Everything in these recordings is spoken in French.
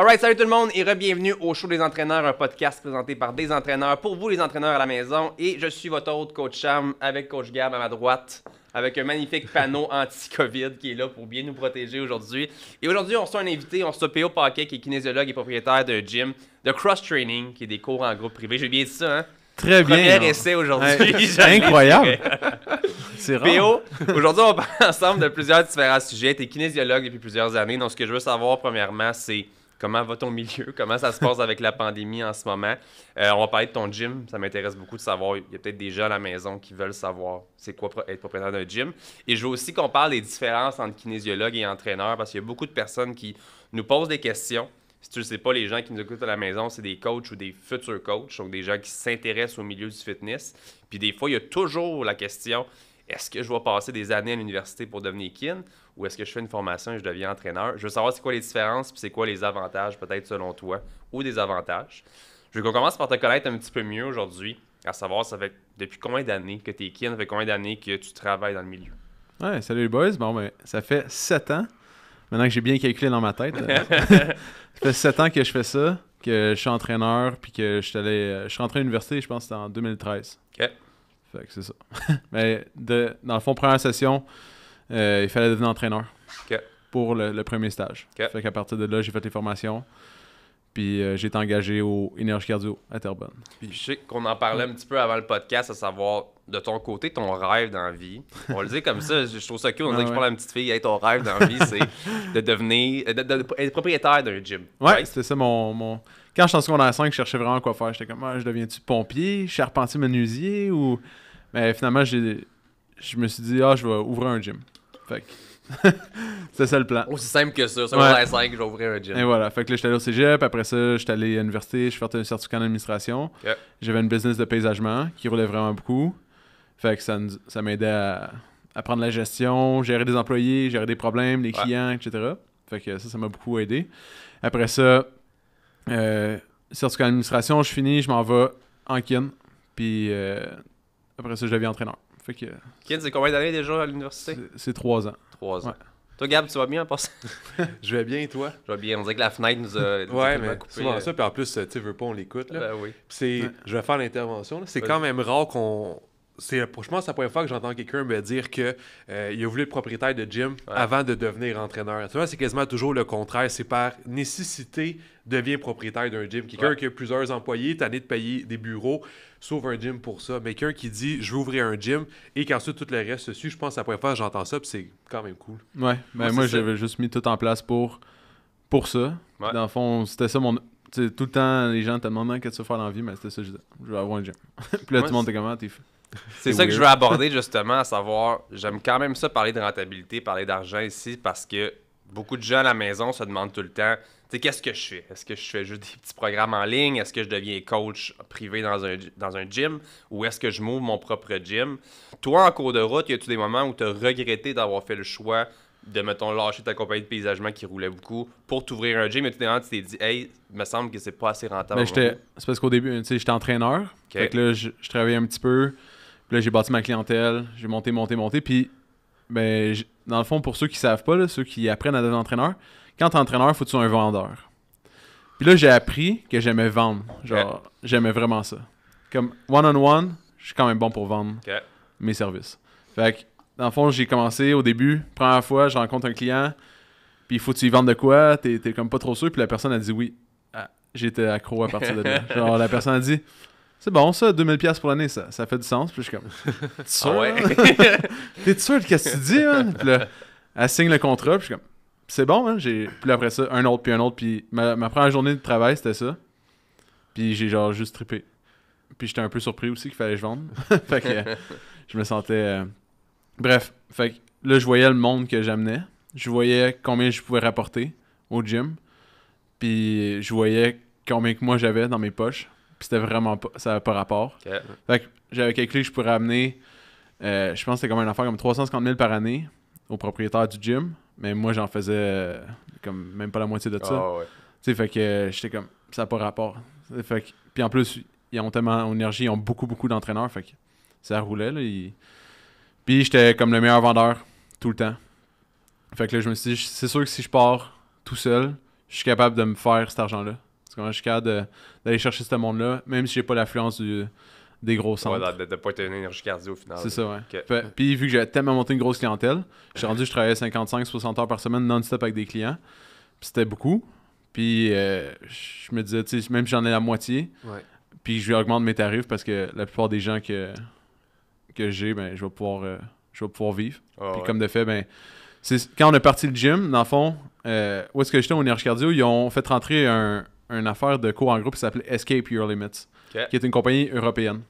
Alright, salut tout le monde et re-bienvenue au show des entraîneurs, un podcast présenté par des entraîneurs pour vous les entraîneurs à la maison. Et je suis votre hôte, coach Sam, avec coach Gab à ma droite, avec un magnifique panneau anti-Covid qui est là pour bien nous protéger aujourd'hui. Et aujourd'hui, on reçoit un invité, on reçoit P.O. Paquet qui est kinésiologue et propriétaire de gym, de cross training, qui est des cours en groupe privé. J'ai bien dit ça, hein? Très bien. Premier essai aujourd'hui. incroyable. C'est rare. PO, aujourd'hui, on parle ensemble de plusieurs différents sujets. Tu es kinésiologue depuis plusieurs années. Donc, ce que je veux savoir, premièrement, c'est Comment va ton milieu? Comment ça se passe avec la pandémie en ce moment? Euh, on va parler de ton gym. Ça m'intéresse beaucoup de savoir. Il y a peut-être des gens à la maison qui veulent savoir c'est quoi être propriétaire d'un gym. Et je veux aussi qu'on parle des différences entre kinésiologue et entraîneur parce qu'il y a beaucoup de personnes qui nous posent des questions. Si tu ne sais pas, les gens qui nous écoutent à la maison, c'est des coachs ou des futurs coachs, donc des gens qui s'intéressent au milieu du fitness. Puis des fois, il y a toujours la question est-ce que je vais passer des années à l'université pour devenir kin ou est-ce que je fais une formation et je deviens entraîneur? Je veux savoir c'est quoi les différences puis c'est quoi les avantages, peut-être selon toi, ou des avantages. Je veux qu'on commence par te connaître un petit peu mieux aujourd'hui, à savoir ça fait depuis combien d'années que tu es kin, ça fait combien d'années que tu travailles dans le milieu. Ouais, salut les boys. Bon, ben, ça fait sept ans, maintenant que j'ai bien calculé dans ma tête. ça fait sept ans que je fais ça, que je suis entraîneur puis que je suis euh, rentré à l'université, je pense en 2013. OK. Fait que c'est ça. Mais de, dans le fond, première session, euh, il fallait devenir entraîneur pour le, premier stage. Fait qu'à partir de là, j'ai fait les formations. Puis euh, j'ai été engagé au Énergie Cardio à Terrebonne. Puis je sais qu'on en parlait un petit peu avant le podcast, à savoir de ton côté, ton rêve dans la vie. On le dit comme ça, je trouve ça cool. On ah dit que je parle à une petite fille, ton rêve dans vie, c'est de devenir, propriétaire d'un gym. Ouais, c'était ça mon, mon, quand je suis en secondaire 5, je cherchais vraiment quoi faire. J'étais comme, ah, je deviens-tu pompier, charpentier, menuisier ou. Mais finalement, je me suis dit, ah, je vais ouvrir un gym. Fait que. c'est ça le plan. Aussi simple que ça. Secondaire ouais. 5, je vais ouvrir un gym. Et voilà. Fait que j'étais allé au cégep. Après ça, j'étais allé à l'université. Je suis fait un certificat d'administration. J'avais une business de paysagement qui roulait vraiment beaucoup. Fait que ça, ça m'aidait à apprendre la gestion, gérer des employés, gérer des problèmes, des clients, etc. Fait que ça, ça m'a beaucoup aidé. Après ça, Surtout euh, certificat l'administration je finis, je m'en vais en kin. Puis euh, après ça, je deviens entraîneur. Fait que, kin, c'est combien d'années déjà à l'université C'est trois ans. Trois ans. Toi, Gab, tu vas bien en passant? je vais bien, et toi? Je vais bien. On dirait que la fenêtre nous a. ouais, mais souvent euh. ça. Puis en plus, tu veux pas, on l'écoute. Là. Ben oui. c'est, Je vais faire l'intervention. C'est quand même rare qu'on c'est franchement c'est la première fois que j'entends quelqu'un me dire que euh, il a voulu être propriétaire de gym avant de devenir entraîneur. C'est quasiment toujours le contraire. C'est par nécessité devient propriétaire d'un gym. Quelqu'un qui a plusieurs employés, tanné de payer des bureaux, sauve un gym pour ça. Mais quelqu'un qui dit je vais ouvrir un gym et qu'ensuite tout le reste se suit, je pense que la première fois que j'entends ça, c'est quand même cool. Ouais, ben moi j'avais juste mis tout en place pour, pour ça. Dans le fond, c'était ça mon tout le temps, les gens te demandaient qu'est-ce que faire dans mais ben, c'était ça, je disais, je veux avoir un gym. puis là, tout le monde était comment, ah, c'est ça que je veux aborder justement, à savoir, j'aime quand même ça parler de rentabilité, parler d'argent ici, parce que beaucoup de gens à la maison se demandent tout le temps, tu sais, qu'est-ce que je fais? Est-ce que je fais juste des petits programmes en ligne? Est-ce que je deviens coach privé dans un, dans un gym? Ou est-ce que je m'ouvre mon propre gym? Toi, en cours de route, y a-tu des moments où tu as regretté d'avoir fait le choix de, mettons, lâcher ta compagnie de paysagement qui roulait beaucoup pour t'ouvrir un gym et tout d'un tu t'es dit, hey, me semble que c'est pas assez rentable. Ben, c'est parce qu'au début, tu sais, j'étais entraîneur. que là, je travaillais un petit peu là, j'ai bâti ma clientèle, j'ai monté, monté, monté. Puis, ben, dans le fond, pour ceux qui savent pas, ceux qui apprennent à devenir entraîneur, quand es entraîneur, faut que tu sois un vendeur. Puis là, j'ai appris que j'aimais vendre. Genre, j'aimais vraiment ça. Comme one-on-one, je suis quand même bon pour vendre mes services. Fait que, dans le fond, j'ai commencé au début, première fois, je rencontre un client, puis il faut que tu lui vendes de quoi, t'es comme pas trop sûr, puis la personne a dit oui. Ah, j'étais accro à partir de là. Genre, la personne a dit c'est bon, ça, 2000$ pour l'année, ça, ça fait du sens. Puis je suis comme, t'es sûr? Ah t'es sûr de ce que tu dis, hein elle signe le contrat, puis je suis comme, c'est bon, hein? Puis après ça, un autre, puis un autre. Puis ma, première journée de travail, c'était ça. Puis j'ai genre juste trippé. Puis j'étais un peu surpris aussi qu'il fallait que je vende. fait que je me sentais. Euh, bref, fait que là, je voyais le monde que j'amenais. Je voyais combien je pouvais rapporter au gym. Puis je voyais combien que moi j'avais dans mes poches. Puis c'était vraiment pas. Ça n'avait pas rapport. Fait que j'avais calculé que je pourrais amener. Euh, je pense que c'était comme un affaire comme 350 000 par année au propriétaire du gym. Mais moi, j'en faisais euh, comme même pas la moitié de ça. Ah tu sais, fait que euh, j'étais comme. Ça n'a pas rapport. Fait puis en plus, ils ont tellement d'énergie, ils ont beaucoup, beaucoup d'entraîneurs. Fait que ça roulait. Puis j'étais comme le meilleur vendeur tout le temps. Fait que là, je me suis dit, c'est sûr que si je pars tout seul, je suis capable de me faire cet argent-là je suis capable d'aller chercher ce monde-là, même si j'ai pas l'affluence des gros centres. de, ne pas être une énergie cardio au final. C'est ça, ouais. puis vu que j'avais tellement monté une grosse clientèle, je suis rendu je travaillais 55-60 heures par semaine non-stop avec des clients. Puis c'était beaucoup. Puis euh, je me disais, même si j'en ai la moitié, puis je lui augmente mes tarifs parce que la plupart des gens que, que j'ai, ben, je vais pouvoir, euh, je vais pouvoir vivre. Ah, puis comme de fait, ben, quand on est parti le gym, dans le fond, euh, où est-ce que j'étais au énergie cardio, ils ont fait rentrer un, une affaire de co en groupe qui s'appelait Escape Your Limits, qui est une compagnie européenne.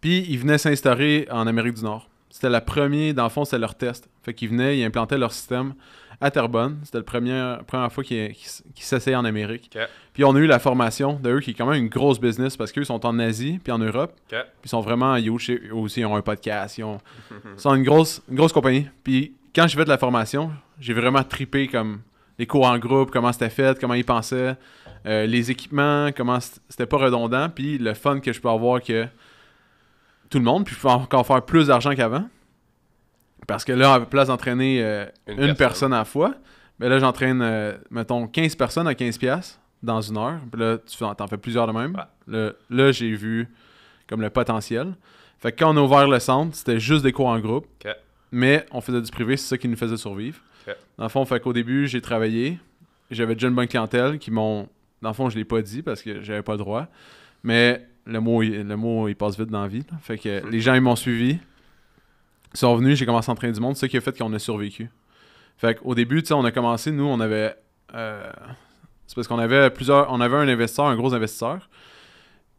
Puis ils venaient s'instaurer en Amérique du Nord. C'était la première, dans le fond, c'était leur test. Fait qu'ils venaient, ils implantaient leur système à Terrebonne. C'était la première, première fois qu'ils s'essayaient en Amérique. Puis on a eu la formation de qui est quand même une grosse business parce qu'eux sont en Asie puis en Europe. Puis ils sont vraiment huge. Eux aussi, ils ont un podcast. Ils, sont une grosse, grosse compagnie. Puis quand je fais de la formation, j'ai vraiment tripé comme les cours en groupe, comment c'était fait, comment ils pensaient, euh, les équipements, comment c'était pas redondant, puis le fun que je peux avoir que tout le monde, puis encore faire plus d'argent qu'avant. Parce que là, à place d'entraîner euh, une, personne. à la fois, mais ben là, j'entraîne, euh, mettons, 15 personnes à 15$ dans une heure. là, tu en fais plusieurs de même. Là, j'ai vu comme le potentiel. Fait que quand on a ouvert le centre, c'était juste des cours en groupe. Mais on faisait du privé, c'est ça qui nous faisait survivre. Dans le fond, fait début, j'ai travaillé. J'avais déjà une bonne clientèle qui m'ont. Dans le fond, je ne l'ai pas dit parce que j'avais pas le droit. Mais le mot, il, le mot, il passe vite dans la vie. Fait que les gens, ils m'ont suivi. Ils sont venus, j'ai commencé à entraîner du monde. C'est ce qui a fait qu'on a survécu. Fait qu'au début, on a commencé, nous, on avait. Euh, c'est parce qu'on avait plusieurs. On avait un investisseur, un gros investisseur.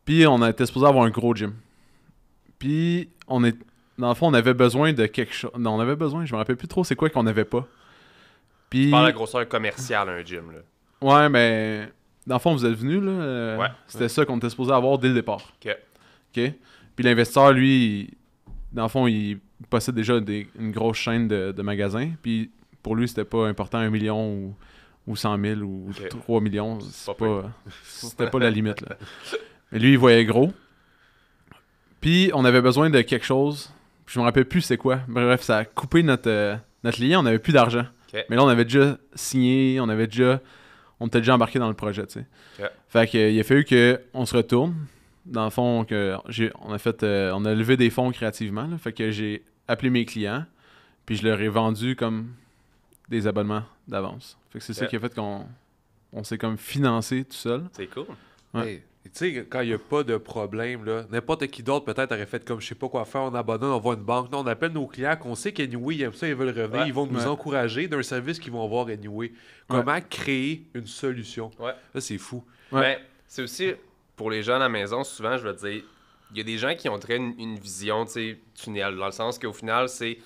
Puis on était supposé avoir un gros gym. Puis on est. Dans le fond, on avait besoin de quelque chose. Non, on avait besoin, je me rappelle plus trop c'est quoi qu'on n'avait pas. Par la grosseur commerciale, un gym. Là. Ouais, mais dans le fond, vous êtes venu. Là, euh, C'était ça qu'on était supposé avoir dès le départ. OK. OK. Puis l'investisseur, lui, dans le fond, il possède déjà des, une grosse chaîne de, magasins. Puis pour lui, c'était pas important un million ou, ou 100 000 ou 3 millions. C'était pas, c'était pas la limite. Là. Mais lui, il voyait gros. Puis on avait besoin de quelque chose. Je me rappelle plus c'est quoi. Bref, ça a coupé notre, euh, notre lien. On n'avait plus d'argent. Mais là, on avait déjà signé, on avait déjà. On était déjà embarqué dans le projet, tu sais. Fait il a fallu qu'on se retourne. Dans le fond, que j'ai… on a fait. Euh, on a levé des fonds créativement. Là. Fait que j'ai appelé mes clients, puis je leur ai vendu comme des abonnements d'avance. Fait que c'est ça qui a fait qu'on on s'est comme financé tout seul. C'est cool. Ouais. Tu sais, quand il n'y a pas de problème, là, n'importe qui d'autre peut-être aurait fait comme je sais pas quoi faire, on abandonne, on voit une banque. on appelle nos clients qu'on sait qu'anyway, ils veulent revenir, ils vont nous encourager d'un service qu'ils vont avoir anyway. Comment créer une solution? Là, c'est fou. Mais ben, c'est aussi pour les gens à la maison, souvent, je veux dire, il y a des gens qui ont très une, vision, tu sais, tunnel, dans le sens qu'au final, c'est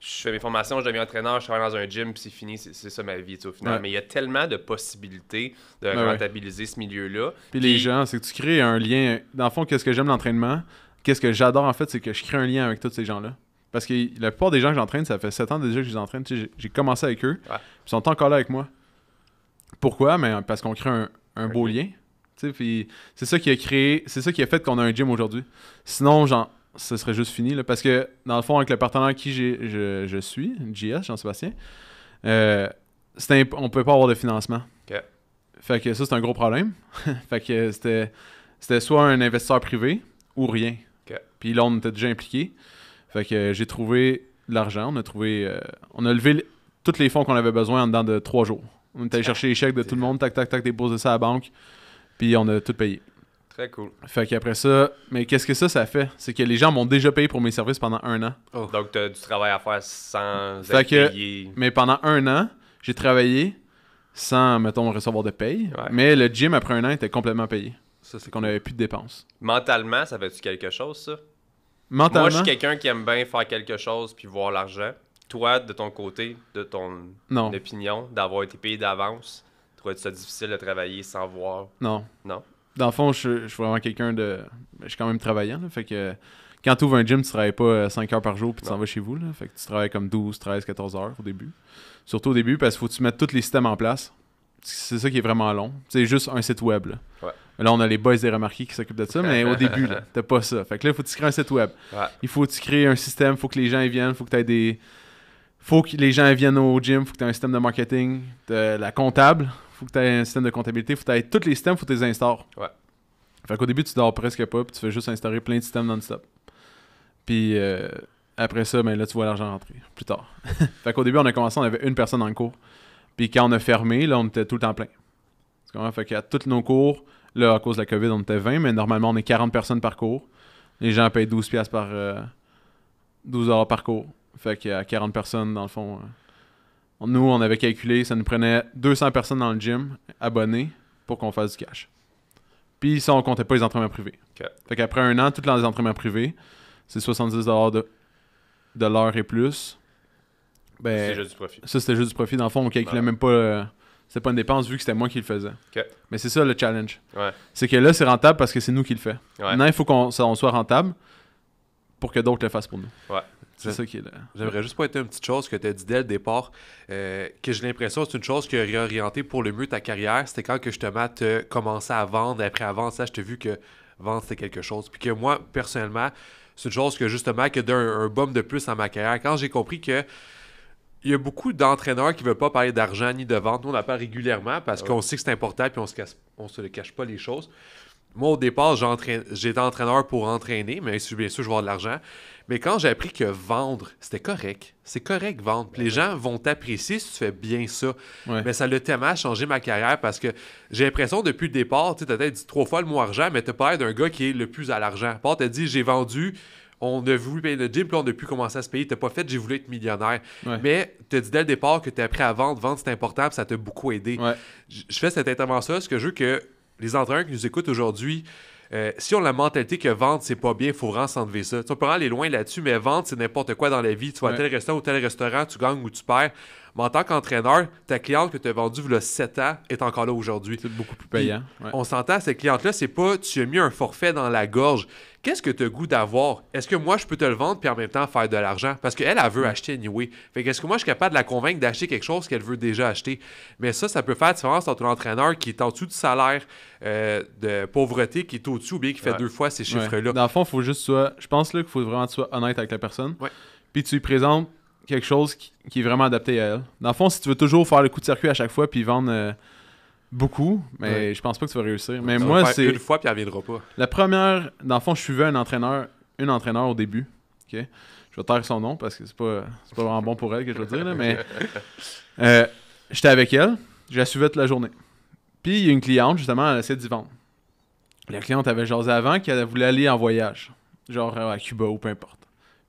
je fais mes formations, je deviens entraîneur, je travaille dans un gym, puis c'est fini, c'est ça ma vie, au final. Mais il y a tellement de possibilités de rentabiliser ce milieu-là. Puis, les gens, c'est que tu crées un lien. Dans le fond, qu'est-ce que j'aime l'entraînement, qu'est-ce que j'adore en fait, c'est que je crée un lien avec tous ces gens-là. Parce que la plupart des gens que j'entraîne, ça fait 7 ans déjà que je les entraîne. J'ai commencé avec eux, ils sont encore là avec moi. Pourquoi? Mais euh, parce qu'on crée un, beau lien. C'est ça qui a créé, c'est ça qui a fait qu'on a un gym aujourd'hui. Sinon, genre, ce serait juste fini. Là, parce que, dans le fond, avec le partenaire à qui je, je, suis, JS, Jean-Sébastien, euh, on peut pas avoir de financement. Fait que ça, c'est un gros problème. fait que c'était, c'était soit un investisseur privé ou rien. Puis là, on était déjà impliqué. Fait que j'ai trouvé de l'argent. On a trouvé. Euh, on a levé tous les fonds qu'on avait besoin en dedans de trois jours. On est allé ah, chercher les chèques de tout le monde, tac, tac, tac, déposer ça à la banque. Puis on a tout payé. Très cool. Fait qu'après ça, mais qu'est-ce que ça, ça fait? C'est que les gens m'ont déjà payé pour mes services pendant un an. Oh. Donc, tu as du travail à faire sans fait Mais pendant un an, j'ai travaillé sans, mettons, recevoir de paye. Mais le gym, après un an, était complètement payé. Ça, c'est qu'on n'avait plus de dépenses. Mentalement, ça fait-tu quelque chose, ça? Mentalement? Moi, je suis quelqu'un qui aime bien faire quelque chose puis voir l'argent. Toi, de ton côté, de ton opinion, d'avoir été payé d'avance, trouvais tu ça difficile de travailler sans voir? Non. Non? dans le fond, je, je suis vraiment quelqu'un de. Je suis quand même travaillant, fait que quand tu ouvres un gym, tu travailles pas 5 euh, heures par jour puis tu s'en vas chez vous. Fait que tu travailles comme 12, 13, 14 heures au début. Surtout au début parce qu'il faut que tu mettes tous les systèmes en place. C'est ça qui est vraiment long. C'est juste un site web. Là. on a les boys des remarqués qui s'occupent de ça, mais au début, t'as pas ça. Fait que là, il faut que tu crées un site web. Il faut que tu crées un système, il faut que les gens viennent, faut que tu des. faut que les gens viennent au gym, faut que tu aies un système de marketing, de la comptable faut que tu aies un système de comptabilité, faut que tu aies tous les systèmes, faut que tu les instaures. Ouais. Fait qu'au début, tu dors presque pas, puis tu fais juste instaurer plein de systèmes non-stop. Puis euh, après ça, ben là, tu vois l'argent rentrer plus tard. fait qu'au début, on a commencé, on avait une personne en cours. Puis quand on a fermé, là, on était tout le temps plein. Comment? Fait qu'à tous nos cours, là, à cause de la COVID, on était 20, mais normalement, on est 40 personnes par cours. Les gens payent 12 piastres par... 12 euh, heures par cours. Fait qu'il y 40 personnes, dans le fond... Euh, nous, on avait calculé, ça nous prenait 200 personnes dans le gym, abonnées, pour qu'on fasse du cash. Puis ça, on comptait pas les entraînements privés. Okay. Fait qu'après un an, temps les entraînements privés, c'est 70 de, de l'heure et plus. Ben, c'était juste du profit. Ça, c'était juste du profit. Dans le fond, on calculait même pas. Euh, c'est c'était pas une dépense vu que c'était moi qui le faisais. Mais c'est ça le challenge. C'est que là, c'est rentable parce que c'est nous qui le fait. Maintenant, il faut qu'on soit rentable pour que d'autres le fassent pour nous. Ouais. C'est ça qui est là. J'aimerais juste pointer une petite chose que tu as dit dès le départ, euh, que j'ai l'impression c'est une chose qui a réorienté pour le mieux ta carrière. C'était quand que justement tu commençais à vendre. Après, avant ça, je t'ai vu que vendre c'était quelque chose. Puis que moi, personnellement, c'est une chose que justement, que d'un un bum de plus à ma carrière. Quand j'ai compris que il y a beaucoup d'entraîneurs qui ne veulent pas parler d'argent ni de vente. Nous, on en parle régulièrement parce ah qu'on sait que c'est important puis on se, on se cache pas les choses moi, au départ, j'étais entraîneur pour entraîner, mais bien sûr, je vais avoir de l'argent. Mais quand j'ai appris que vendre, c'était correct. C'est correct vendre. les gens vont t'apprécier si tu fais bien ça. Mais ça le l'a tellement changé ma carrière parce que j'ai l'impression depuis le départ, tu as peut-être dit trois fois le mot argent, mais t'as pas l'air d'un gars qui est le plus à l'argent. Pas t'as dit j'ai vendu, on a voulu payer le gym, puis on a pu commencer à se payer. T'as pas fait j'ai voulu être millionnaire. Mais t'as dit dès le départ que t'as appris à vendre. Vendre, c'est important, ça t'a beaucoup aidé. Je fais cette intervention-là parce que je veux que les entraîneurs qui nous écoutent aujourd'hui, euh, si on a la mentalité que vendre, c'est pas bien, il faut renseigner ça. Tu, on aller loin là-dessus, mais vendre, c'est n'importe quoi dans la vie. Tu vas à tel restaurant ou tel restaurant, tu gagnes ou tu perds. Mais en tant qu'entraîneur, ta cliente que tu as vendue il y a 7 ans est encore là aujourd'hui. C'est beaucoup plus payant. On s'entend, cette cliente-là, c'est pas tu as mis un forfait dans la gorge. Qu'est-ce que tu as goût d'avoir? Est-ce que moi, je peux te le vendre puis en même temps faire de l'argent? Parce qu'elle, elle veut acheter, acheter anyway. Fait que est-ce que moi, je suis capable de la convaincre d'acheter quelque chose qu'elle veut déjà acheter? Mais ça, ça peut faire la différence entre entraîneur qui est en dessous du salaire euh, de pauvreté, qui est au-dessus ou bien qui fait deux fois ces chiffres-là. Dans le fond, faut juste soit... je pense qu'il faut vraiment que honnête avec la personne. Puis tu lui présentes quelque chose qui, est vraiment adapté à elle. Dans le fond, si tu veux toujours faire le coup de circuit à chaque fois puis vendre euh, beaucoup, mais je pense pas que tu vas réussir. Mais moi, c'est. Une fois, puis elle reviendra pas. La première, dans le fond, je suivais un entraîneur, une entraîneur au début. ok Je vais taire son nom parce que c'est pas, pas vraiment bon pour elle que je veux dire, mais euh, j'étais avec elle, je la suivais toute la journée. Puis il y a une cliente, justement, elle essaie d'y vendre. La cliente avait jasé avant qu'elle voulait aller en voyage, genre euh, à Cuba ou peu importe.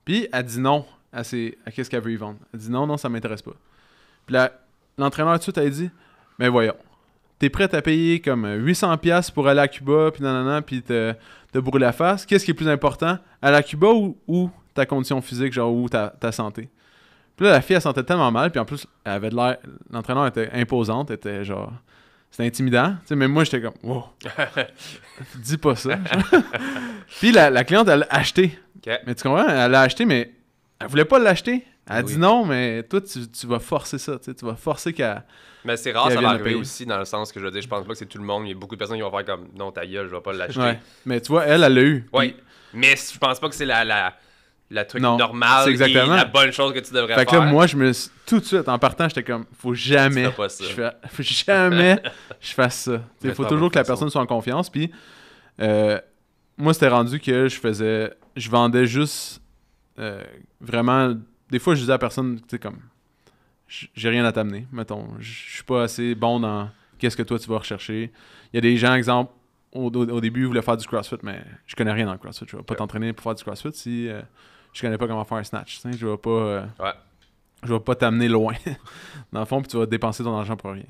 Puis elle dit non, à, qu'est-ce qu'elle veut y vendre. Elle dit non, non, ça m'intéresse pas. Puis l'entraîneur tout de suite a dit Mais voyons, t'es prête à payer comme 800$ pour aller à Cuba, puis nanana, puis te, brûler la face. Qu'est-ce qui est plus important Aller à Cuba ou, ta condition physique, genre, ou ta, santé Puis là, la fille, elle sentait tellement mal, puis en plus, elle avait de l'air. L'entraîneur était imposante, était genre c'était intimidant. Tu sais, mais moi, j'étais comme, wow, dis pas ça. puis la, cliente, elle a acheté. Mais tu comprends? Elle a acheté, mais elle voulait pas l'acheter. Elle a ben dit non, mais toi, tu, vas forcer ça. Tu, vas forcer qu'elle. Mais c'est rare, ça va arriver aussi, dans le sens que je veux dire, je pense pas que c'est tout le monde. Il y a beaucoup de personnes qui vont faire comme non, ta gueule, je vais pas l'acheter. Mais tu vois, elle, elle l'a eu. Oui. Mais je pense pas que c'est la, la, truc normal Et la bonne chose que tu devrais faire. Fait que là, moi, je me tout de suite, en partant, j'étais comme faut jamais. Je fais... faut jamais je fasse ça. Il faut toujours que la personne soit en confiance. Puis, euh, moi, c'était rendu que je faisais. Je vendais juste euh, vraiment, des fois, je disais à personne, tu sais, comme, j'ai rien à t'amener, mettons. Je suis pas assez bon dans qu'est-ce que toi tu vas rechercher. Il y a des gens, exemple, au, début, ils voulaient faire du CrossFit, mais je connais rien dans le CrossFit. Je vais pas t'entraîner pour faire du CrossFit si euh, je connais pas comment faire un snatch. Je vais pas. Euh, je vais pas t'amener loin, dans le fond, puis tu vas dépenser ton argent pour rien.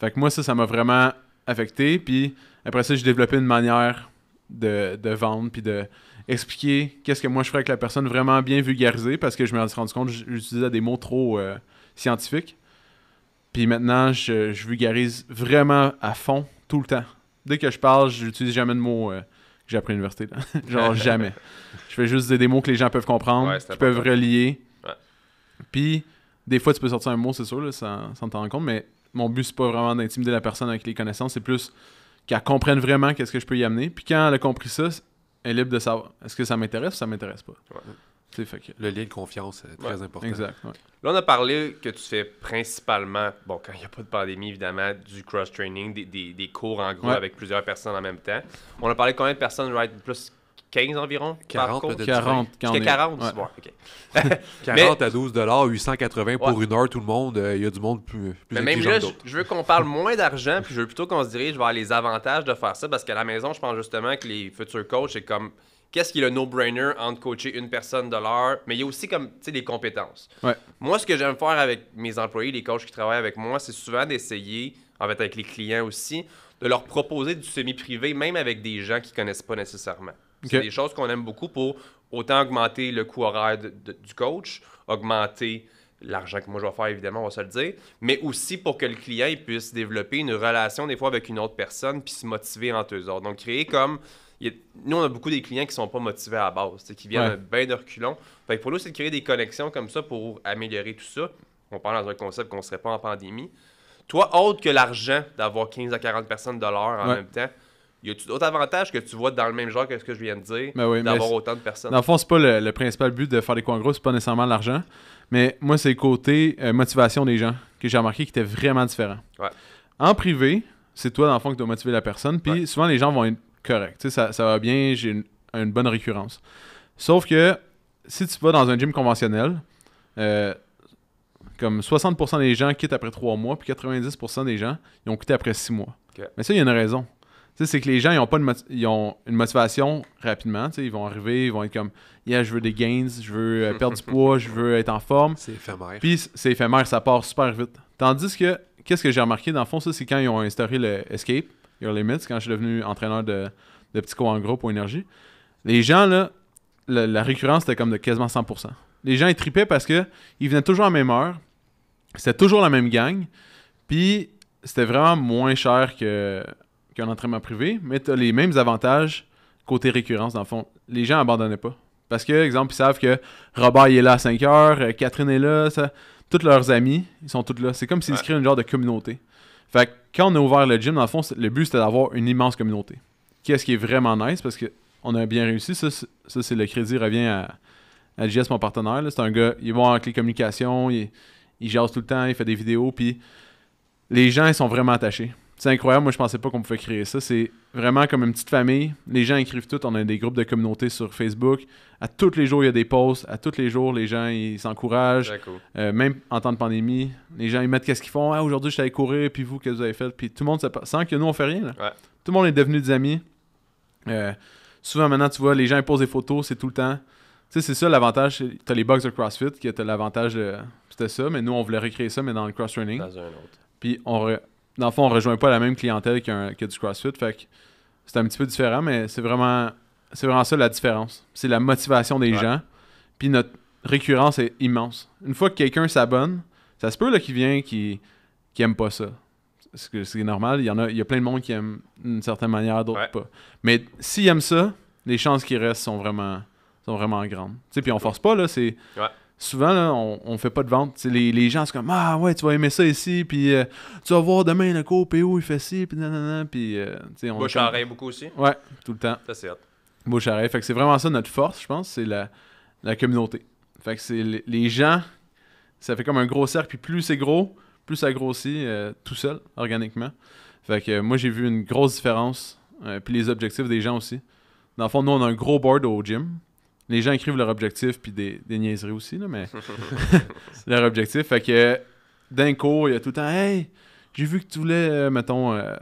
Fait que moi, ça, ça m'a vraiment affecté. Puis après ça, j'ai développé une manière de, de vendre, puis de, expliquer qu'est-ce que moi je ferais avec la personne, vraiment bien vulgariser, parce que je me suis rendu compte que j'utilisais des mots trop euh, scientifiques. Puis maintenant, je, vulgarise vraiment à fond, tout le temps. Dès que je parle, n'utilise jamais de mots euh, que j'ai appris à l'université. Genre jamais. je fais juste des, mots que les gens peuvent comprendre, qui peuvent relier. Puis, des fois, tu peux sortir un mot, c'est sûr, sans, sans rendre compte, mais mon but, c'est pas vraiment d'intimider la personne avec les connaissances, c'est plus qu'elle comprenne vraiment qu'est-ce que je peux y amener. Puis quand elle a compris ça, est libre de savoir est-ce que ça m'intéresse ou ça m'intéresse pas. Ouais. Fait que... Le lien de confiance est très important. Exact. Là, on a parlé que tu fais principalement, bon, quand il n'y a pas de pandémie, évidemment, du cross-training, des, des, des, cours en groupe avec plusieurs personnes en même temps. On a parlé de combien de personnes, right, plus 15 environ. 40 peut 40. 40, 40 à 12 880 pour une heure, tout le monde. Euh, il y a du monde plus, plus Mais même là, je veux qu'on parle moins d'argent, puis je veux plutôt qu'on se dirige vers les avantages de faire ça, parce qu'à la maison, je pense justement que les futurs coachs, c'est comme qu'est-ce qui est le no-brainer entre coacher une personne de l'heure, mais il y a aussi comme tu sais, des compétences. Moi, ce que j'aime faire avec mes employés, les coachs qui travaillent avec moi, c'est souvent d'essayer, en fait avec les clients aussi, de leur proposer du semi-privé, même avec des gens qui connaissent pas nécessairement. C'est des choses qu'on aime beaucoup pour autant augmenter le coût horaire du coach, augmenter l'argent que moi je vais faire, évidemment, on va se le dire, mais aussi pour que le client puisse développer une relation des fois avec une autre personne puis se motiver entre eux autres. Donc, créer comme. nous, on a beaucoup des clients qui ne sont pas motivés à la base, qui viennent ouais. bien de reculons. Fait que pour nous, c'est de créer des connexions comme ça pour améliorer tout ça. On parle dans un concept qu'on ne serait pas en pandémie. Toi, autre que l'argent d'avoir 15 à 40 personnes de l'heure en même temps, y a d'autres avantages que tu vois dans le même genre que ce que je viens de dire ben d'avoir autant de personnes? Dans le fond, c'est pas le, principal but de faire des coins gros, c'est pas nécessairement l'argent. Mais moi, c'est le côté euh, motivation des gens que j'ai remarqué qui était vraiment différent. En privé, c'est toi, dans le fond, qui dois motiver la personne. Puis souvent, les gens vont être corrects. Ça, va bien, j'ai une, bonne récurrence. Sauf que si tu vas dans un gym conventionnel, euh, comme 60% des gens quittent après 3 mois, puis 90% des gens, ils ont quitté après six mois. Mais ça, il y a une raison c'est que les gens, ils ont pas une, ont une motivation rapidement. ils vont arriver, ils vont être comme Yeah, je veux des gains, je veux euh, perdre du poids, je veux être en forme. C'est éphémère. Puis c'est éphémère, ça part super vite. Tandis que, qu'est-ce que j'ai remarqué dans le fond, ça, c'est quand ils ont instauré le Escape, Your Limits, quand je suis devenu entraîneur de, de petits cours en groupe ou énergie. Les gens, là, la, récurrence était comme de quasiment 100%. Les gens, ils tripaient parce que ils venaient toujours à la même heure, c'était toujours la même gang, puis c'était vraiment moins cher que qu'un entraînement privé, mais tu as les mêmes avantages côté récurrence, dans le fond. Les gens n'abandonnaient pas. Parce que, exemple, ils savent que Robert est là à 5 heures, euh, Catherine est là, tous toutes leurs amis, ils sont tous là. C'est comme s'ils créent une genre de communauté. Fait que quand on a ouvert le gym, dans le fond, le but c'était d'avoir une immense communauté. Qu'est-ce qui est vraiment nice parce qu'on a bien réussi. Ça, c'est le crédit revient à, à JS, mon partenaire. C'est un gars, il va avec les communications, il, il jase tout le temps, il fait des vidéos, puis les gens, ils sont vraiment attachés. C'est incroyable, moi je pensais pas qu'on pouvait créer ça. C'est vraiment comme une petite famille. Les gens écrivent tout. On a des groupes de communauté sur Facebook. À tous les jours, il y a des posts. À tous les jours, les gens ils s'encouragent. Euh, même en temps de pandémie, les gens ils mettent qu'est-ce qu'ils font. Ah, aujourd'hui, je suis allé courir, puis vous, qu'est-ce que vous avez fait Puis tout le monde, sans que nous, on fait rien. Tout le monde est devenu des amis. Euh, souvent maintenant, tu vois, les gens ils posent des photos, c'est tout le temps. Tu sais, c'est ça l'avantage. as les box de CrossFit qui étaient l'avantage de. C'était ça, mais nous, on voulait recréer ça, mais dans le cross-training. Puis on dans le fond, on rejoint pas la même clientèle qu'un que du CrossFit. Fait c'est un petit peu différent, mais c'est vraiment c'est vraiment ça la différence. C'est la motivation des gens. Puis notre récurrence est immense. Une fois que quelqu'un s'abonne, ça se peut qu'il vient qui qui aime pas ça. C'est normal, il y en a il y plein de monde qui aime d'une certaine manière, d'autres pas. Mais s'il aime ça, les chances qu'il reste sont vraiment sont vraiment grandes. puis on force pas là, c'est souvent, on ne fait pas de vente. Les, les, gens sont comme Ah ouais, tu vas aimer ça ici, puis euh, tu vas voir demain le cours PO, il fait ci, puis nanana. Puis, euh, on Bouche beaucoup aussi. Ouais, tout le temps. Ça, c'est Bouche à Fait que c'est vraiment ça notre force, je pense, c'est la, communauté. Fait que les gens, ça fait comme un gros cercle, puis plus c'est gros, plus ça grossit euh, tout seul, organiquement. Fait que moi, j'ai vu une grosse différence, puis les objectifs des gens aussi. Dans le fond, nous, on a un gros board au gym, les gens écrivent leur objectif, puis des, niaiseries aussi, là, mais leur objectif. Fait que d'un coup il y a tout le temps Hey, j'ai vu que tu voulais, euh, mettons, euh,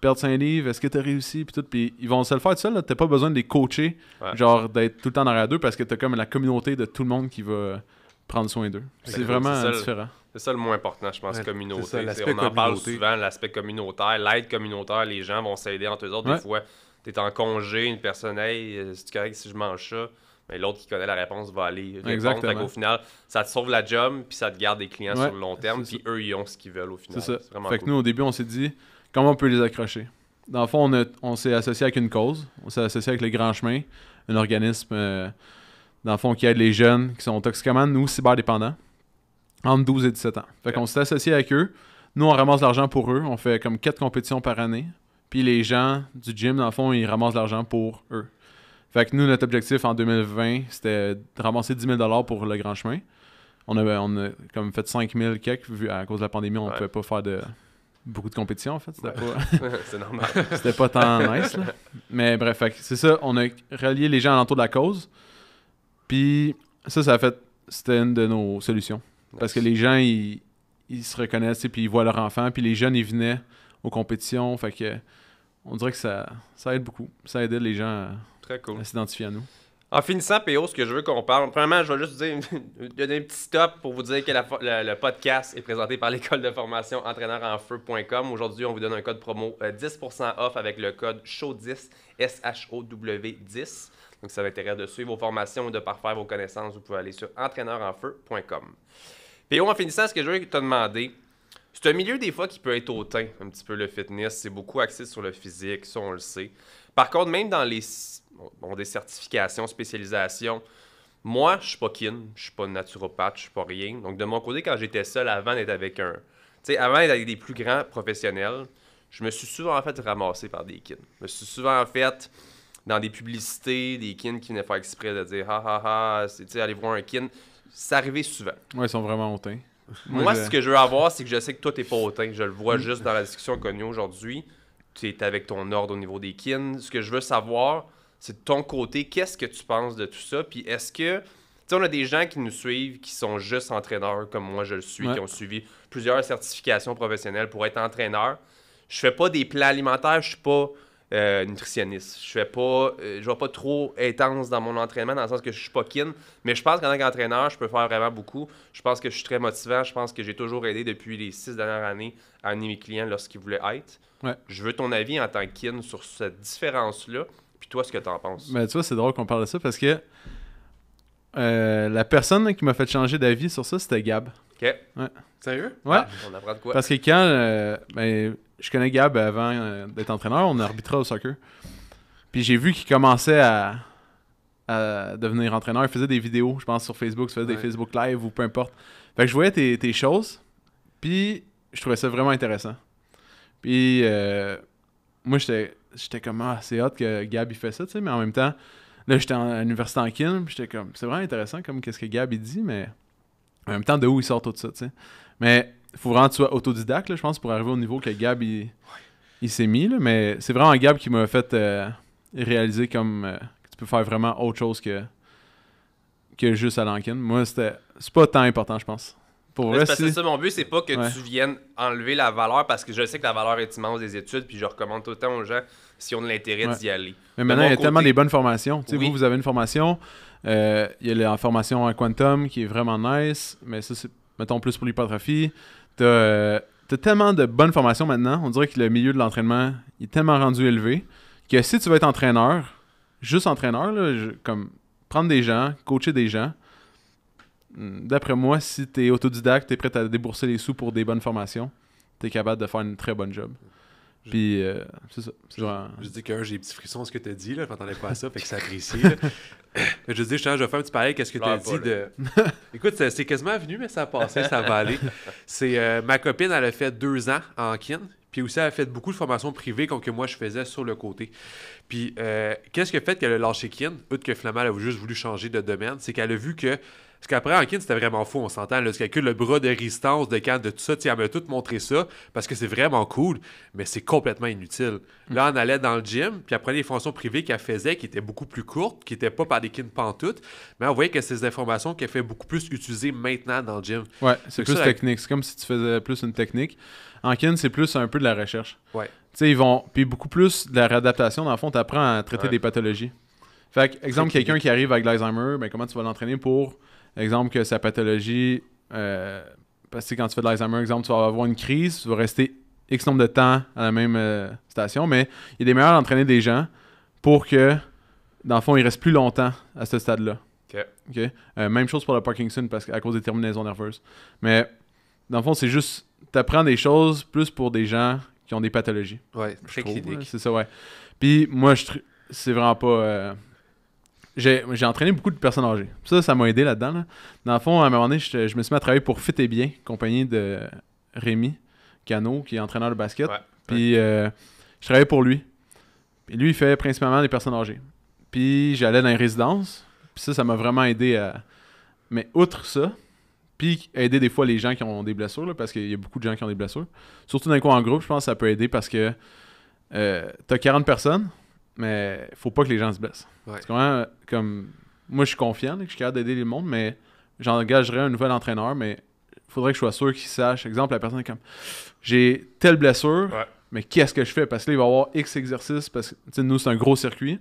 perdre 5 livres, est-ce que tu as réussi? Puis tout, puis ils vont se le faire tout seul, t'as pas besoin de les coacher, genre d'être tout le temps derrière deux, parce que t'as comme la communauté de tout le monde qui va prendre soin d'eux. C'est vraiment différent. C'est ça le moins important, je pense, communauté. on en parle souvent, l'aspect communautaire, l'aide communautaire, les gens vont s'aider entre eux autres. Des fois, t'es en congé, une personne, hey, euh, c'est correct si je mange ça? Ben, l'autre qui connaît la réponse va aller répondre. Exactement. au final, ça te sauve la job, puis ça te garde des clients sur le long terme, puis eux, ils ont ce qu'ils veulent au final. C'est ça. fait nous, au début, on s'est dit, comment on peut les accrocher? Dans le fond, on, s'est associé avec une cause. On s'est associé avec les Grands Chemins, un organisme, euh, dans fond, qui aide les jeunes qui sont toxicomanes ou cyberdépendants, entre 12 et 17 ans. Fait s'est associé avec eux. Nous, on ramasse l'argent pour eux. On fait comme quatre compétitions par année. Puis les gens du gym, dans le fond, ils ramassent l'argent pour eux. Fait que nous, notre objectif en 2020, c'était de ramasser 10 000 pour le grand chemin. On a, on a comme fait 5 000 quelques, vu à cause de la pandémie, on ne pouvait pas faire de beaucoup de compétitions, en fait. C'était pas... c'est normal. C'était pas tant nice. Mais bref, c'est ça, on a relié les gens alentour de la cause. Puis ça, ça a fait. C'était une de nos solutions. Parce que les gens, ils, se reconnaissent, et puis ils voient leur enfant, puis les jeunes, ils venaient aux compétitions. Fait que on dirait que ça, ça aide beaucoup. Ça aidait les gens à Très cool. Elle s'identifie à nous. En finissant, PO, ce que je veux qu'on parle, premièrement, je vais juste vous donner un petit stop pour vous dire que le, podcast est présenté par l'école de formation entraîneurenfeu.com. Aujourd'hui, on vous donne un code promo 10% euh, off avec le code SHOW10, S-H-O-W-10. Donc, ça va intéresse de suivre vos formations ou de parfaire vos connaissances, vous pouvez aller sur entraîneurenfeu.com. PO, en finissant, ce que je veux te demander, c'est un milieu des fois qui peut être hautain, un petit peu le fitness. C'est beaucoup axé sur le physique, ça on le sait. Par contre, même dans les des certifications, spécialisations, moi, je suis pas kin, je suis pas naturopathe, je suis pas rien. Donc, de mon côté, quand j'étais seul avant d'être avec un. Tu sais, avant d'être avec des plus grands professionnels, je me suis souvent en fait ramassé par des kins. Je me suis souvent en fait dans des publicités, des kins qui venaient faire exprès de dire ha ha ha, tu aller voir un kin. Ça arrivait souvent. Ouais, ils sont vraiment hautains. Moi, ce que je veux avoir, c'est que je sais que toi, t'es pas hautain. Je le vois mm. juste dans la discussion qu'on aujourd'hui tu es avec ton ordre au niveau des kins. Ce que je veux savoir, c'est de ton côté, qu'est-ce que tu penses de tout ça? Puis est-ce que. Tu sais, on a des gens qui nous suivent qui sont juste entraîneurs, comme moi je le suis, qui ont suivi plusieurs certifications professionnelles pour être entraîneur. Je fais pas des plats alimentaires, je suis pas euh, nutritionniste. Je fais pas, euh, je vais pas trop intense dans mon entraînement, dans le sens que je suis pas kin, mais je pense qu'en tant qu'entraîneur, je peux faire vraiment beaucoup. Je pense que je suis très motivant. Je pense que j'ai toujours aidé depuis les six dernières années à amener mes clients lorsqu'ils voulaient être. Je veux ton avis en tant que kin sur cette différence-là, puis toi, ce que tu en penses. Mais ben, tu vois, c'est drôle qu'on parle de ça parce que euh, la personne qui m'a fait changer d'avis sur ça, c'était Gab. OK. Sérieux? Ouais. Ah, on apprend de quoi? Parce que quand. Euh, ben, je connais Gab avant euh, d'être entraîneur, on arbitrait au soccer. Puis j'ai vu qu'il commençait à, devenir entraîneur. Il faisait des vidéos, je pense, sur Facebook. Il faisait des Facebook Live ou peu importe. Fait que je voyais tes, choses. Puis je trouvais ça vraiment intéressant. Puis euh, moi, j'étais, j'étais comme, assez ah, c'est hot que Gab il fait ça, tu sais. Mais en même temps, là, j'étais à l'université en Kim. j'étais comme, c'est vraiment intéressant, comme qu'est-ce que Gab il dit, mais en même temps, de où il sort tout ça, tu sais. Mais il faut vraiment que autodidacte, je pense, pour arriver au niveau que Gab, il, s'est mis. mais c'est vraiment Gab qui m'a fait euh, réaliser comme euh, que tu peux faire vraiment autre chose que, que juste à Lankin. Moi, c'était c'est pas tant important, je pense. Pour vrai, c'est ça mon but, c'est pas que tu viennes enlever la valeur parce que je sais que la valeur est immense des études, puis je recommande tout le temps aux gens si on a l'intérêt d'y aller. Mais maintenant, il y a tellement des bonnes formations. sais, Vous, vous avez une formation. Euh, il y a la formation à Quantum qui est vraiment nice, mais ça, c'est, mettons, plus pour l'hypertrophie. Euh, t'as, tellement de bonnes formations maintenant. On dirait que le milieu de l'entraînement est tellement rendu élevé que si tu veux être entraîneur, juste entraîneur, comme prendre des gens, coacher des gens, hmm, d'après moi, si tu es autodidacte, tu es prêt à débourser les sous pour des bonnes formations, tu es capable de faire une très bonne job. Puis, euh, c'est ça. Je dis que j'ai des petits frissons ce que t'as dit, là. Je m'attendais pas à ça, fait que ça apprécié. je dis, je vais faire un petit pareil, qu'est-ce que t'as dit de. Écoute, c'est quasiment venu, mais ça a passé, ça va aller. C'est euh, ma copine, elle a fait deux ans en kin. Puis aussi, elle a fait beaucoup de formations privées comme que moi, je faisais sur le côté. Puis, euh, qu'est-ce que fait qu'elle a lâché kin, autre que finalement, elle a juste voulu changer de domaine, c'est qu'elle a vu que parce qu'après, Ankin, c'était vraiment fou, on s'entend. Le calcul, le bras de résistance, de canne, de tout ça. y elle m'a tout montré ça parce que c'est vraiment cool, mais c'est complètement inutile. Mm. Là, on allait dans le gym, puis après les fonctions privées qu'elle faisait, qui étaient beaucoup plus courtes, qui n'étaient pas par des kins pantoutes, mais on voyait que des informations qu'elle fait beaucoup plus utiliser maintenant dans le gym. Ouais, c'est plus technique. C'est comme si tu faisais plus une technique. Ankin, c'est plus un peu de la recherche. Ouais. sais, ils vont. Puis beaucoup plus de la réadaptation, dans le fond, tu apprends à traiter des pathologies. Fait que, exemple, quelqu'un qui arrive avec l'Alzheimer, ben, comment tu vas l'entraîner pour Exemple que sa pathologie, euh, parce que quand tu fais de l'Alzheimer, exemple, tu vas avoir une crise, tu vas rester X nombre de temps à la même euh, station, mais il est meilleur d'entraîner des gens pour que, dans le fond, ils restent plus longtemps à ce stade-là. ok euh, même chose pour le Parkinson, parce à cause des terminaisons nerveuses. Mais, dans le fond, c'est juste, tu des choses plus pour des gens qui ont des pathologies. Ouais, C'est ça, ouais. Puis, moi, je c'est vraiment pas j'ai, entraîné beaucoup de personnes âgées. Ça, ça m'a aidé là-dedans. Là. Dans le fond, à un moment donné, je, me suis mis à travailler pour Fit et Bien, compagnie de Rémi Cano, qui est entraîneur de basket. puis euh, je travaillais pour lui. Puis lui, il fait principalement des personnes âgées. Puis j'allais dans les résidences. Puis ça, ça m'a vraiment aidé à. Mais outre ça, puis aider des fois les gens qui ont des blessures, là, parce qu'il y a beaucoup de gens qui ont des blessures. Surtout dans les cours en groupe, je pense que ça peut aider parce que euh, t'as 40 personnes, mais faut pas que les gens se blessent. Ouais. C'est euh, comme. Moi, je suis confiant que je suis capable d'aider le monde, mais j'engagerais un nouvel entraîneur, mais faudrait que je sois sûr qu'il sache. Exemple, la personne est comme j'ai telle blessure, mais qu'est-ce que je fais Parce que là, il va y avoir X exercices, parce que nous, c'est un gros circuit.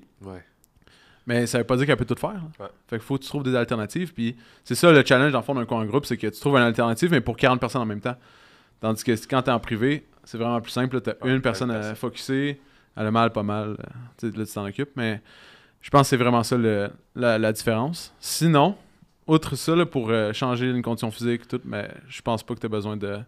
Mais ça veut pas dire qu'elle peut tout faire. Fait qu'il faut que tu trouves des alternatives. Puis c'est ça le challenge dans le fond d'un coin groupe, c'est que tu trouves une alternative, mais pour 40 personnes en même temps. Tandis que quand t'es en privé, c'est vraiment plus simple. T'as as une personne à focusser, elle a mal, pas mal. Euh, là, tu t'en occupes. Mais je pense que c'est vraiment ça la, différence. Sinon, outre ça, pour euh, changer une condition physique, tout, mais je pense pas que tu as besoin de.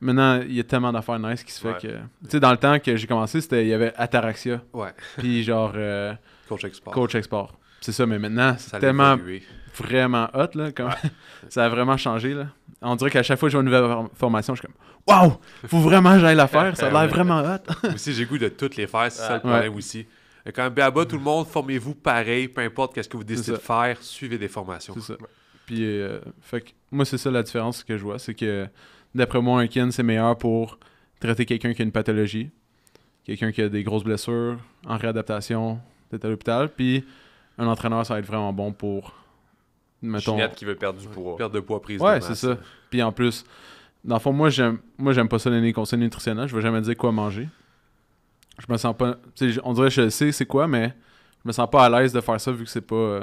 Maintenant, il y a tellement d'affaires nice qui se fait que. Tu sais, dans le temps que j'ai commencé, c'était il y avait Ataraxia. Ouais. Puis genre. Euh, coach Export. Coach Export. C'est ça, mais maintenant, c'est tellement vraiment hot, là. Comme, ça a vraiment changé, là. On dirait qu'à chaque fois que je vois une nouvelle formation, je suis comme « Wow! Faut vraiment que j'aille la faire, ça a l'air vraiment hot! » Aussi, j'ai goût de toutes les faire, c'est ça le problème aussi. Mais quand même, là-bas, tout le monde, formez-vous pareil, peu importe qu'est-ce que vous décidez de faire, suivez des formations. C'est Puis, euh, fait que, moi, c'est ça la différence que je vois. C'est que, d'après moi, un kin, c'est meilleur pour traiter quelqu'un qui a une pathologie, quelqu'un qui a des grosses blessures, en réadaptation, d'être à l'hôpital. Puis, un entraîneur, ça va être vraiment bon pour. Mettons, qui veut perdre du poids. Perdre de poids prise. Ouais, c'est ça. Puis, en plus, dans le fond, moi, j'aime, moi, j'aime pas ça les conseils nutritionnels. Je veux jamais dire quoi manger je me sens pas. On dirait que je sais c'est quoi, mais je me sens pas à l'aise de faire ça vu que c'est pas. Euh,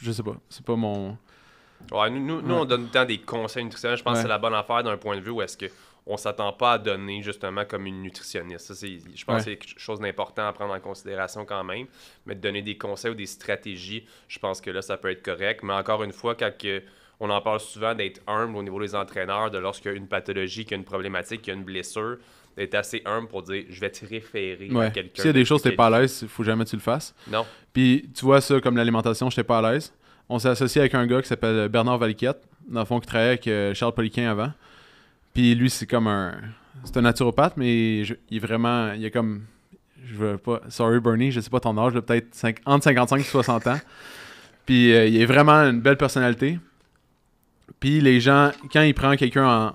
je sais pas. C'est pas mon. Ouais, nous, nous, on donne tant des conseils nutritionnels. Je pense que c'est la bonne affaire d'un point de vue où est-ce que on s'attend pas à donner justement comme une nutritionniste. je pense que c'est quelque chose d'important à prendre en considération quand même. Mais de donner des conseils ou des stratégies, je pense que là, ça peut être correct. Mais encore une fois, quand on en parle souvent d'être humble au niveau des entraîneurs, de lorsqu'il y a une pathologie, qu'il y a une problématique, qu'il y a une blessure, d'être assez humble pour dire je vais te référer à quelqu'un. S'il y a des choses que n'es pas à l'aise, il faut jamais que tu le fasses. Non. Puis tu vois ça comme l'alimentation, je j'étais pas à l'aise. On s'est associé avec un gars qui s'appelle Bernard Valiquette, dans le fond, qui travaillait avec euh, Charles Poliquin avant. Puis lui, c'est comme un. C'est un naturopathe, mais il est vraiment. Il est comme. Je veux pas. Sorry, Bernie, je sais pas ton âge, peut-être entre 55 et 60 ans. Puis euh, il est vraiment une belle personnalité. Puis les gens, quand il prend quelqu'un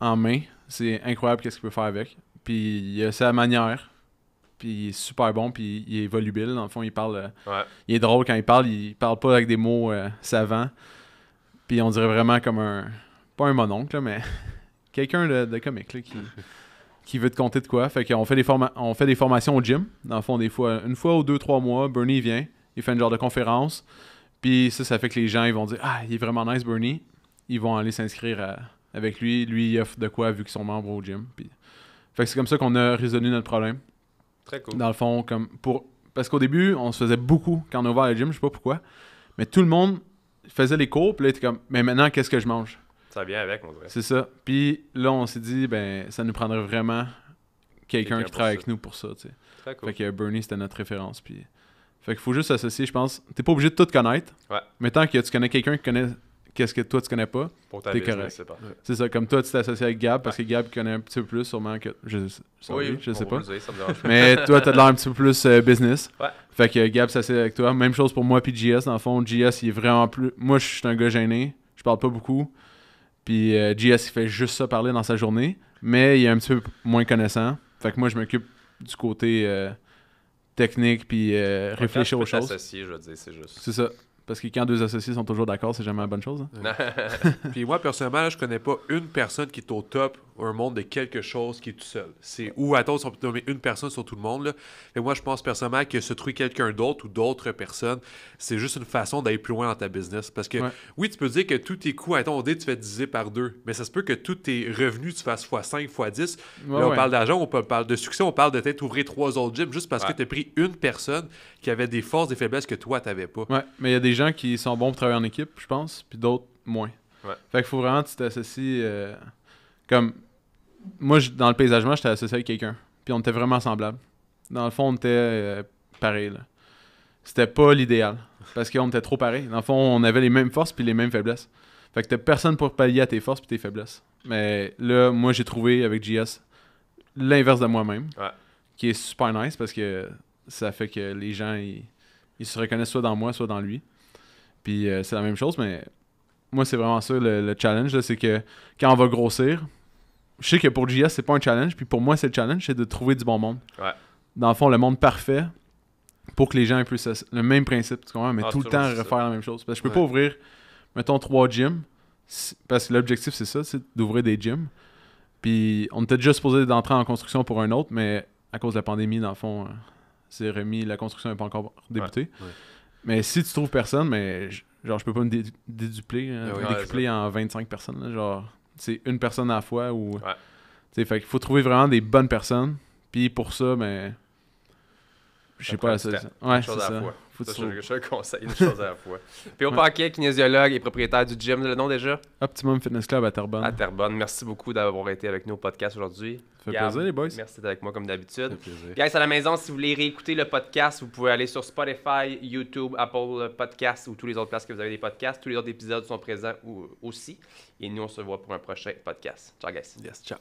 en, en main, c'est incroyable qu'est-ce qu'il peut faire avec. Puis il a sa manière. Puis il est super bon, puis il est volubile. Dans le fond, il parle. Euh, il est drôle quand il parle. Il parle pas avec des mots euh, savants. Puis on dirait vraiment comme un. Pas un mononcle, mais quelqu'un de, de comique qui, veut te compter de quoi. Fait qu'on fait, des on fait des formations au gym. Dans le fond, des fois, une fois ou deux, trois mois, Bernie vient. Il fait une genre de conférence. Puis ça, ça fait que les gens, ils vont dire Ah, il est vraiment nice, Bernie. Ils vont aller s'inscrire euh, avec lui. Lui, il offre de quoi vu qu'ils sont membres au gym. Puis fait que c'est comme ça qu'on a résolu notre problème. Très cool. Dans le fond, comme pour. Parce qu'au début, on se faisait beaucoup quand on a ouvert la gym, je sais pas pourquoi. Mais tout le monde faisait les cours, puis là, il était comme, mais maintenant, qu'est-ce que je mange? Ça vient avec, on dirait. C'est ça. Puis là, on s'est dit, ben, ça nous prendrait vraiment quelqu'un qui travaille avec nous pour ça, tu Très cool. Fait que Bernie, c'était notre référence, puis... Fait qu'il faut juste associer, je pense. T'es pas obligé de tout connaître. Ouais. Mais tant que tu connais quelqu'un qui connaît qu'est-ce que toi tu connais pas, t'es correct. C'est ça, comme toi tu t'es associé avec Gab parce que Gab connaît un petit peu plus sûrement que je, oui, je sais pas. Mais toi t'as de l'air un petit peu plus euh, business. Ouais. Fait que Gab s'associe avec toi. Même chose pour moi puis JS dans le fond, JS il est vraiment plus moi je suis un gars gêné, je parle pas beaucoup. Puis euh, GS JS il fait juste ça parler dans sa journée, mais il est un petit peu moins connaissant. Fait que moi je m'occupe du côté euh, technique puis réfléchir aux choses. C'est ça. Parce que quand deux associés sont toujours d'accord, c'est jamais une bonne chose. Hein. Puis moi, personnellement, je connais pas une personne qui est au top un monde de quelque chose qui est tout seul. C'est ou attends, on peut nommer une personne sur tout le monde. Là. Et moi, je pense personnellement que se trouver quelqu'un d'autre ou d'autres personnes, c'est juste une façon d'aller plus loin dans ta business. Parce que oui, tu peux dire que tous tes coûts, à on dit tu fais diviser par deux, mais ça se peut que tous tes revenus, tu fasses fois 5 fois 10 là, on parle d'argent, on parle de succès, on parle de peut-être trois autres gyms juste parce que tu as pris une personne qui avait des forces, des faiblesses que toi, tu n'avais pas. Ouais, mais il y a des gens qui sont bons pour travailler en équipe, je pense, puis d'autres moins. Fait qu'il faut vraiment que tu t'associes. Euh, comme. Moi, dans le paysagement, j'étais associé avec quelqu'un. Puis on était vraiment semblables. Dans le fond, on était euh, pareil. C'était pas l'idéal. Parce qu'on était trop pareil. Dans le fond, on avait les mêmes forces puis les mêmes faiblesses. Fait que t'as personne pour pallier à tes forces puis tes faiblesses. Mais là, moi, j'ai trouvé avec JS l'inverse de moi-même. Qui est super nice parce que ça fait que les gens, ils se reconnaissent soit dans moi, soit dans lui. Puis euh, c'est la même chose, mais moi, c'est vraiment ça le, challenge, c'est que quand on va grossir, je sais que pour JS, c'est pas un challenge, puis pour moi, c'est le challenge, c'est de trouver du bon monde. Dans le fond, le monde parfait pour que les gens puissent. Le même principe, tu comprends, mais ah, tout le temps refaire la même chose. Parce que je peux pas ouvrir, mettons, trois gyms, parce que l'objectif, c'est ça, c'est d'ouvrir des gyms. Puis on était déjà supposé d'entrer en construction pour un autre, mais à cause de la pandémie, dans le fond, euh, c'est remis, la construction n'est pas encore débutée. Mais si tu trouves personne, mais genre, je peux pas me dé dédupler, hein, ah en 25 personnes. genre, c'est une personne à la fois ou. Ouais. fait qu'il faut trouver vraiment des bonnes personnes. Puis pour ça, mais ben, Je sais pas. ouais, c'est ça ça, je, je, conseille une à la fois. Puis au Paquet, kinésiologue et propriétaire du gym, le nom déjà Optimum Fitness Club à Terrebonne. À Terrebonne. Merci beaucoup d'avoir été avec nous au podcast aujourd'hui. Ça fait plaisir, les boys. Merci d'être avec moi comme d'habitude. Guys, à la maison, si vous voulez réécouter le podcast, vous pouvez aller sur Spotify, YouTube, Apple Podcasts ou tous les autres places que vous avez des podcasts. Tous les autres épisodes sont présents aussi. Et nous, on se voit pour un prochain podcast. Ciao, guys. Yes, ciao.